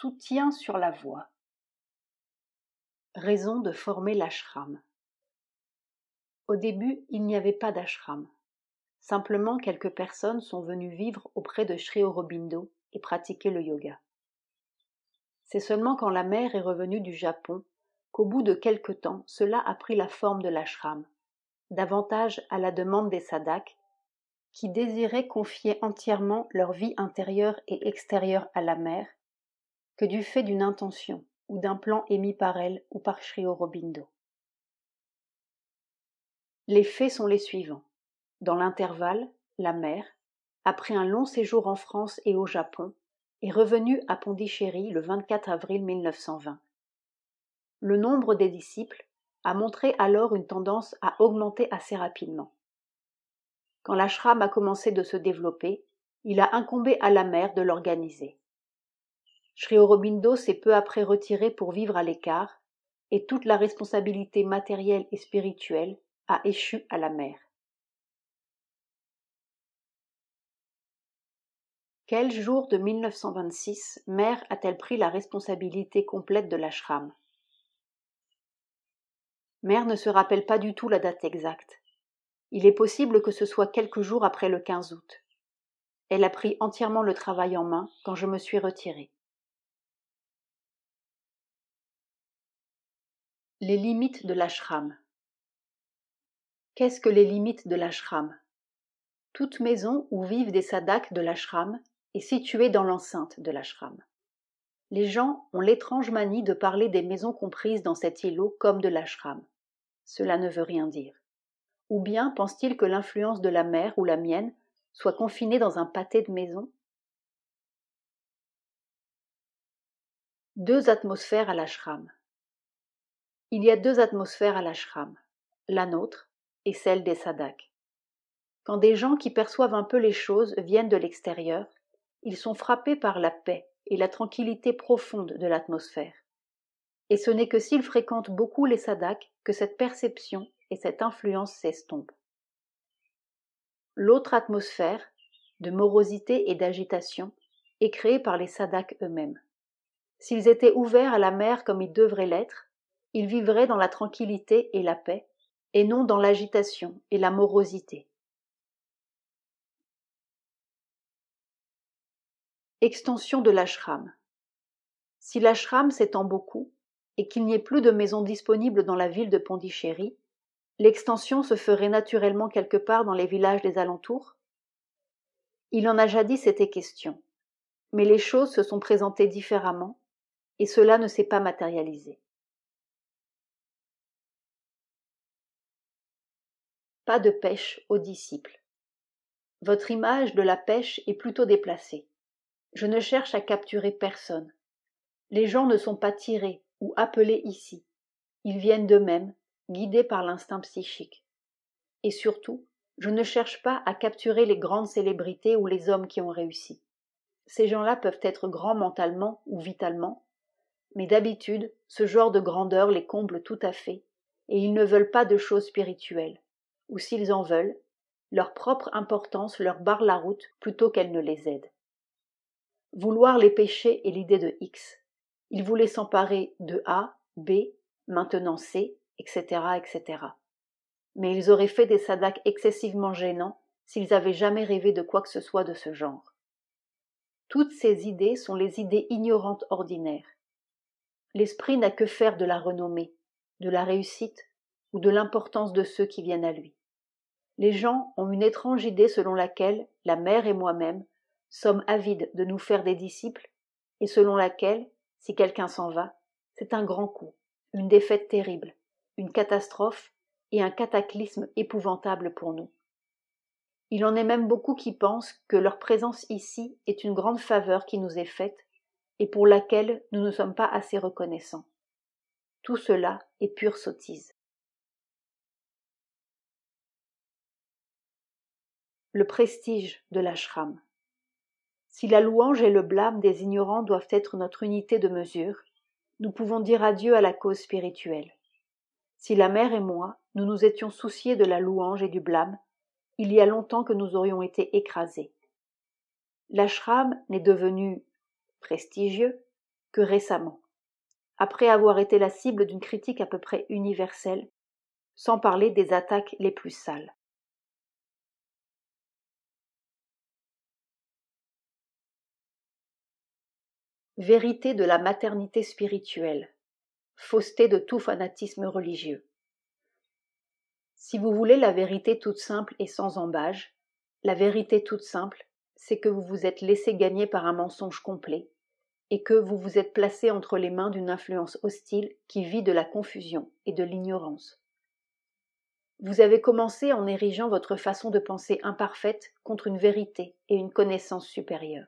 Soutien sur la voie. Raison de former l'ashram. Au début, il n'y avait pas d'ashram. Simplement, quelques personnes sont venues vivre auprès de Sri Aurobindo et pratiquer le yoga. C'est seulement quand la mère est revenue du Japon qu'au bout de quelque temps, cela a pris la forme de l'ashram, davantage à la demande des sadaks, qui désiraient confier entièrement leur vie intérieure et extérieure à la mère que du fait d'une intention ou d'un plan émis par elle ou par Sri Aurobindo. Les faits sont les suivants. Dans l'intervalle, la mère, après un long séjour en France et au Japon, est revenue à Pondichéry le 24 avril 1920. Le nombre des disciples a montré alors une tendance à augmenter assez rapidement. Quand l'ashram a commencé de se développer, il a incombé à la mère de l'organiser. Sri s'est peu après retiré pour vivre à l'écart, et toute la responsabilité matérielle et spirituelle a échu à la mère. Quel jour de 1926 mère a-t-elle pris la responsabilité complète de l'ashram Mère ne se rappelle pas du tout la date exacte. Il est possible que ce soit quelques jours après le 15 août. Elle a pris entièrement le travail en main quand je me suis retirée. Les limites de l'ashram. Qu'est-ce que les limites de l'ashram Toute maison où vivent des sadaks de l'ashram est située dans l'enceinte de l'ashram. Les gens ont l'étrange manie de parler des maisons comprises dans cet îlot comme de l'ashram. Cela ne veut rien dire. Ou bien pensent-ils que l'influence de la mère ou la mienne soit confinée dans un pâté de maisons Deux atmosphères à l'ashram il y a deux atmosphères à l'ashram, la nôtre et celle des sadhaks. Quand des gens qui perçoivent un peu les choses viennent de l'extérieur, ils sont frappés par la paix et la tranquillité profonde de l'atmosphère. Et ce n'est que s'ils fréquentent beaucoup les sadhaks que cette perception et cette influence s'estompent. L'autre atmosphère, de morosité et d'agitation, est créée par les sadhaks eux-mêmes. S'ils étaient ouverts à la mer comme ils devraient l'être, ils vivraient dans la tranquillité et la paix, et non dans l'agitation et la morosité. Extension de l'ashram. Si l'ashram s'étend beaucoup et qu'il n'y ait plus de maisons disponibles dans la ville de Pondichéry, l'extension se ferait naturellement quelque part dans les villages des alentours Il en a jadis été question, mais les choses se sont présentées différemment et cela ne s'est pas matérialisé. pas de pêche aux disciples. Votre image de la pêche est plutôt déplacée. Je ne cherche à capturer personne. Les gens ne sont pas tirés ou appelés ici. Ils viennent d'eux-mêmes, guidés par l'instinct psychique. Et surtout, je ne cherche pas à capturer les grandes célébrités ou les hommes qui ont réussi. Ces gens-là peuvent être grands mentalement ou vitalement, mais d'habitude, ce genre de grandeur les comble tout à fait, et ils ne veulent pas de choses spirituelles ou s'ils en veulent, leur propre importance leur barre la route plutôt qu'elle ne les aide. Vouloir les péchés est l'idée de X. Ils voulaient s'emparer de A, B, maintenant C, etc., etc. Mais ils auraient fait des sadaques excessivement gênants s'ils avaient jamais rêvé de quoi que ce soit de ce genre. Toutes ces idées sont les idées ignorantes ordinaires. L'esprit n'a que faire de la renommée, de la réussite ou de l'importance de ceux qui viennent à lui les gens ont une étrange idée selon laquelle la mère et moi-même sommes avides de nous faire des disciples, et selon laquelle, si quelqu'un s'en va, c'est un grand coup, une défaite terrible, une catastrophe et un cataclysme épouvantable pour nous. Il en est même beaucoup qui pensent que leur présence ici est une grande faveur qui nous est faite et pour laquelle nous ne sommes pas assez reconnaissants. Tout cela est pure sottise. le prestige de l'ashram. Si la louange et le blâme des ignorants doivent être notre unité de mesure, nous pouvons dire adieu à la cause spirituelle. Si la mère et moi, nous nous étions souciés de la louange et du blâme, il y a longtemps que nous aurions été écrasés. L'ashram n'est devenu prestigieux que récemment, après avoir été la cible d'une critique à peu près universelle, sans parler des attaques les plus sales. Vérité de la maternité spirituelle. Fausseté de tout fanatisme religieux. Si vous voulez la vérité toute simple et sans embâge, la vérité toute simple, c'est que vous vous êtes laissé gagner par un mensonge complet et que vous vous êtes placé entre les mains d'une influence hostile qui vit de la confusion et de l'ignorance. Vous avez commencé en érigeant votre façon de penser imparfaite contre une vérité et une connaissance supérieure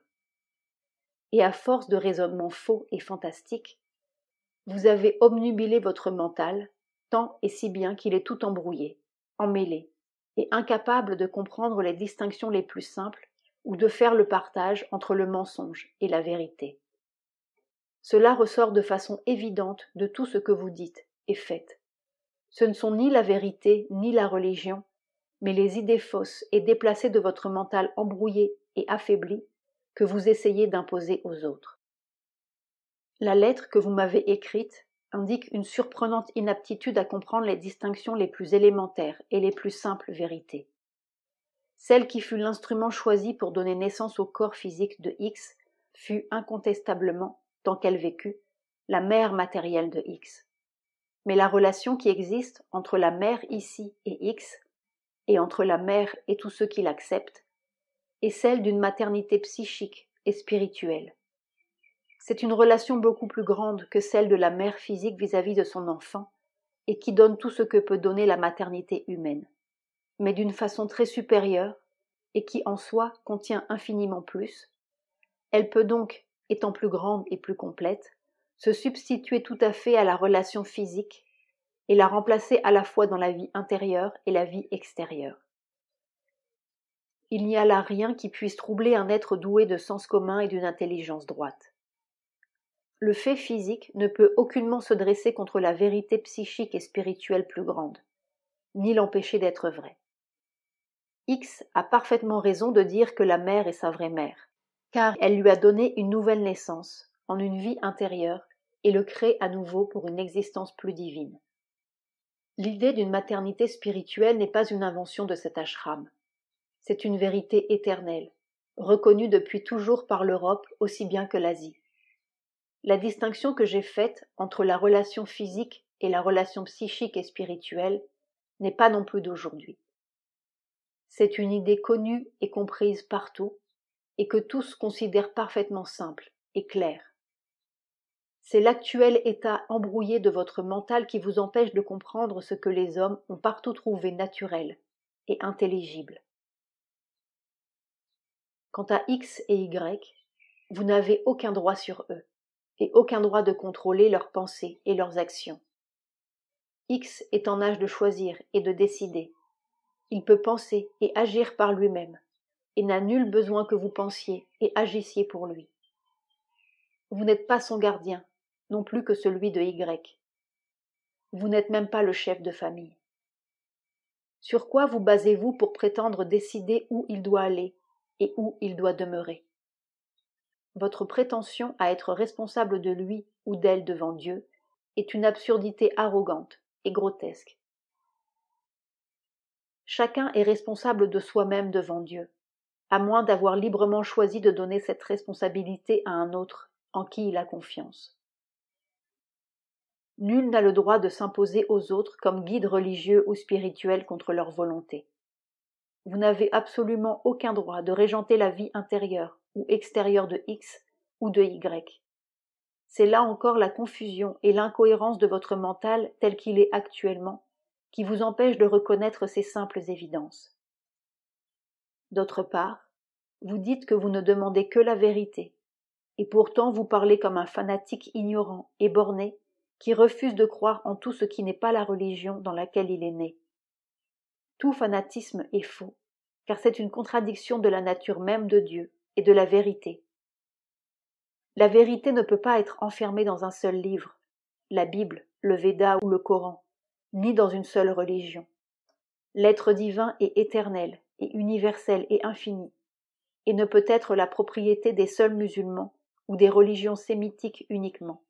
et à force de raisonnements faux et fantastiques, vous avez obnubilé votre mental tant et si bien qu'il est tout embrouillé, emmêlé, et incapable de comprendre les distinctions les plus simples ou de faire le partage entre le mensonge et la vérité. Cela ressort de façon évidente de tout ce que vous dites et faites. Ce ne sont ni la vérité ni la religion, mais les idées fausses et déplacées de votre mental embrouillé et affaibli que vous essayez d'imposer aux autres. La lettre que vous m'avez écrite indique une surprenante inaptitude à comprendre les distinctions les plus élémentaires et les plus simples vérités. Celle qui fut l'instrument choisi pour donner naissance au corps physique de X fut incontestablement, tant qu'elle vécut, la mère matérielle de X. Mais la relation qui existe entre la mère ici et X, et entre la mère et tous ceux qui l'acceptent, et celle d'une maternité psychique et spirituelle. C'est une relation beaucoup plus grande que celle de la mère physique vis-à-vis de son enfant, et qui donne tout ce que peut donner la maternité humaine, mais d'une façon très supérieure, et qui en soi contient infiniment plus. Elle peut donc, étant plus grande et plus complète, se substituer tout à fait à la relation physique et la remplacer à la fois dans la vie intérieure et la vie extérieure. Il n'y a là rien qui puisse troubler un être doué de sens commun et d'une intelligence droite. Le fait physique ne peut aucunement se dresser contre la vérité psychique et spirituelle plus grande, ni l'empêcher d'être vrai. X a parfaitement raison de dire que la mère est sa vraie mère, car elle lui a donné une nouvelle naissance, en une vie intérieure, et le crée à nouveau pour une existence plus divine. L'idée d'une maternité spirituelle n'est pas une invention de cet ashram c'est une vérité éternelle, reconnue depuis toujours par l'Europe aussi bien que l'Asie. La distinction que j'ai faite entre la relation physique et la relation psychique et spirituelle n'est pas non plus d'aujourd'hui. C'est une idée connue et comprise partout, et que tous considèrent parfaitement simple et claire. C'est l'actuel état embrouillé de votre mental qui vous empêche de comprendre ce que les hommes ont partout trouvé naturel et intelligible. Quant à X et Y, vous n'avez aucun droit sur eux et aucun droit de contrôler leurs pensées et leurs actions. X est en âge de choisir et de décider. Il peut penser et agir par lui-même, et n'a nul besoin que vous pensiez et agissiez pour lui. Vous n'êtes pas son gardien, non plus que celui de Y. Vous n'êtes même pas le chef de famille. Sur quoi vous basez-vous pour prétendre décider où il doit aller et où il doit demeurer. Votre prétention à être responsable de lui ou d'elle devant Dieu est une absurdité arrogante et grotesque. Chacun est responsable de soi-même devant Dieu, à moins d'avoir librement choisi de donner cette responsabilité à un autre en qui il a confiance. Nul n'a le droit de s'imposer aux autres comme guide religieux ou spirituel contre leur volonté. Vous n'avez absolument aucun droit de régenter la vie intérieure ou extérieure de X ou de Y. C'est là encore la confusion et l'incohérence de votre mental tel qu'il est actuellement qui vous empêche de reconnaître ces simples évidences. D'autre part, vous dites que vous ne demandez que la vérité, et pourtant vous parlez comme un fanatique ignorant et borné qui refuse de croire en tout ce qui n'est pas la religion dans laquelle il est né. Tout fanatisme est faux, car c'est une contradiction de la nature même de Dieu et de la vérité. La vérité ne peut pas être enfermée dans un seul livre, la Bible, le Veda ou le Coran, ni dans une seule religion. L'être divin est éternel et universel et infini, et ne peut être la propriété des seuls musulmans ou des religions sémitiques uniquement,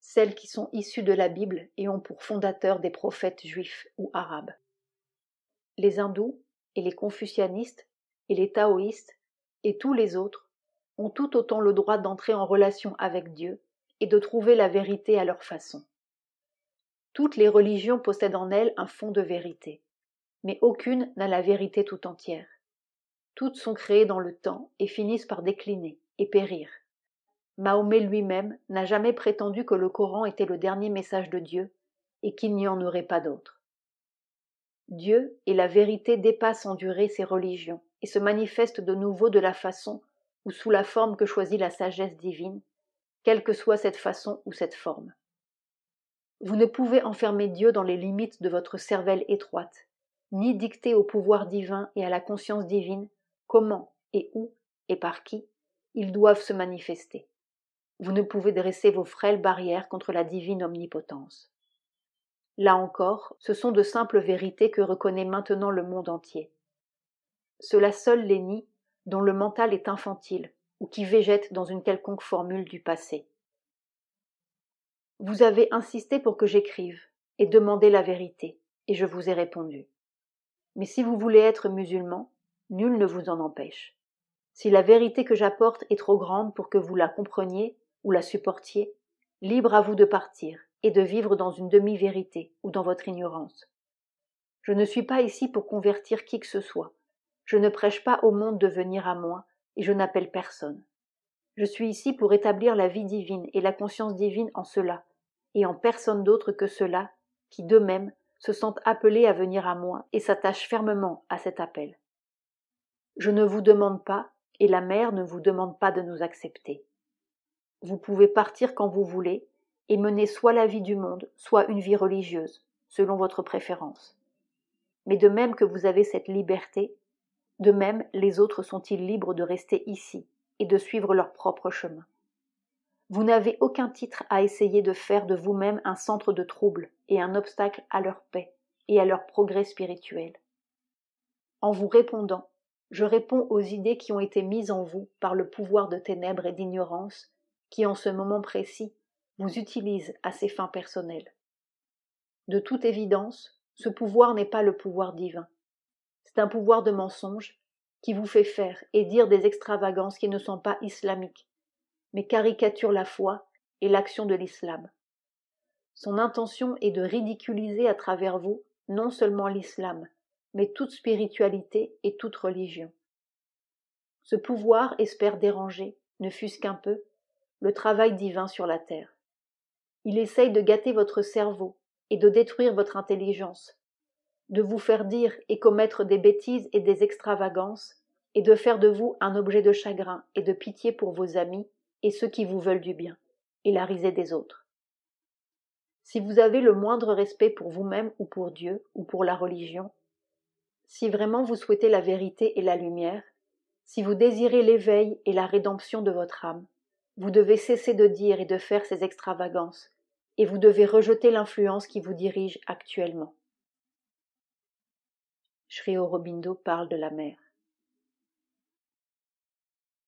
celles qui sont issues de la Bible et ont pour fondateurs des prophètes juifs ou arabes les hindous et les confucianistes et les taoïstes et tous les autres ont tout autant le droit d'entrer en relation avec Dieu et de trouver la vérité à leur façon. Toutes les religions possèdent en elles un fond de vérité, mais aucune n'a la vérité tout entière. Toutes sont créées dans le temps et finissent par décliner et périr. Mahomet lui-même n'a jamais prétendu que le Coran était le dernier message de Dieu et qu'il n'y en aurait pas d'autre. Dieu et la vérité dépassent en durée ces religions et se manifestent de nouveau de la façon ou sous la forme que choisit la sagesse divine, quelle que soit cette façon ou cette forme. Vous ne pouvez enfermer Dieu dans les limites de votre cervelle étroite, ni dicter au pouvoir divin et à la conscience divine comment et où et par qui ils doivent se manifester. Vous ne pouvez dresser vos frêles barrières contre la divine omnipotence. Là encore, ce sont de simples vérités que reconnaît maintenant le monde entier. Cela seul les nie, dont le mental est infantile, ou qui végète dans une quelconque formule du passé. Vous avez insisté pour que j'écrive, et demandé la vérité, et je vous ai répondu. Mais si vous voulez être musulman, nul ne vous en empêche. Si la vérité que j'apporte est trop grande pour que vous la compreniez ou la supportiez, libre à vous de partir, et de vivre dans une demi-vérité ou dans votre ignorance. Je ne suis pas ici pour convertir qui que ce soit. Je ne prêche pas au monde de venir à moi et je n'appelle personne. Je suis ici pour établir la vie divine et la conscience divine en cela, et en personne d'autre que cela, qui d'eux-mêmes se sentent appelés à venir à moi et s'attachent fermement à cet appel. Je ne vous demande pas, et la mère ne vous demande pas de nous accepter. Vous pouvez partir quand vous voulez, et mener soit la vie du monde, soit une vie religieuse, selon votre préférence. Mais de même que vous avez cette liberté, de même les autres sont-ils libres de rester ici et de suivre leur propre chemin. Vous n'avez aucun titre à essayer de faire de vous-même un centre de trouble et un obstacle à leur paix et à leur progrès spirituel. En vous répondant, je réponds aux idées qui ont été mises en vous par le pouvoir de ténèbres et d'ignorance qui en ce moment précis vous utilise à ses fins personnelles. De toute évidence, ce pouvoir n'est pas le pouvoir divin. C'est un pouvoir de mensonge qui vous fait faire et dire des extravagances qui ne sont pas islamiques, mais caricaturent la foi et l'action de l'islam. Son intention est de ridiculiser à travers vous non seulement l'islam, mais toute spiritualité et toute religion. Ce pouvoir espère déranger, ne fût-ce qu'un peu, le travail divin sur la terre. Il essaye de gâter votre cerveau et de détruire votre intelligence, de vous faire dire et commettre des bêtises et des extravagances, et de faire de vous un objet de chagrin et de pitié pour vos amis et ceux qui vous veulent du bien, et la risée des autres. Si vous avez le moindre respect pour vous-même ou pour Dieu ou pour la religion, si vraiment vous souhaitez la vérité et la lumière, si vous désirez l'éveil et la rédemption de votre âme, vous devez cesser de dire et de faire ces extravagances, et vous devez rejeter l'influence qui vous dirige actuellement. Sri Robindo parle de la mer.